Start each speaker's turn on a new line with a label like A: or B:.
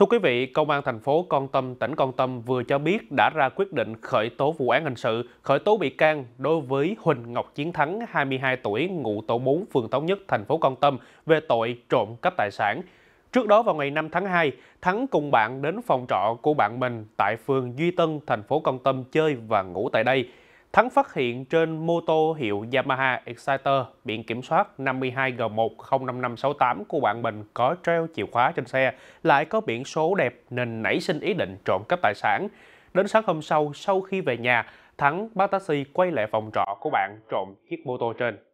A: Thưa quý vị, Công an thành phố Con Tâm, tỉnh Con Tâm vừa cho biết đã ra quyết định khởi tố vụ án hình sự, khởi tố bị can đối với Huỳnh Ngọc Chiến Thắng, 22 tuổi, ngụ tổ 4, phường Thống Nhất, thành phố Con Tâm về tội trộm cắp tài sản. Trước đó vào ngày 5 tháng 2, Thắng cùng bạn đến phòng trọ của bạn mình tại phường Duy Tân, thành phố Con Tâm chơi và ngủ tại đây. Thắng phát hiện trên mô tô hiệu Yamaha Exciter biển kiểm soát 52G105568 của bạn mình có treo chìa khóa trên xe, lại có biển số đẹp nên nảy sinh ý định trộm cắp tài sản. Đến sáng hôm sau, sau khi về nhà, Thắng bắt taxi quay lại phòng trọ của bạn trộm chiếc mô tô trên.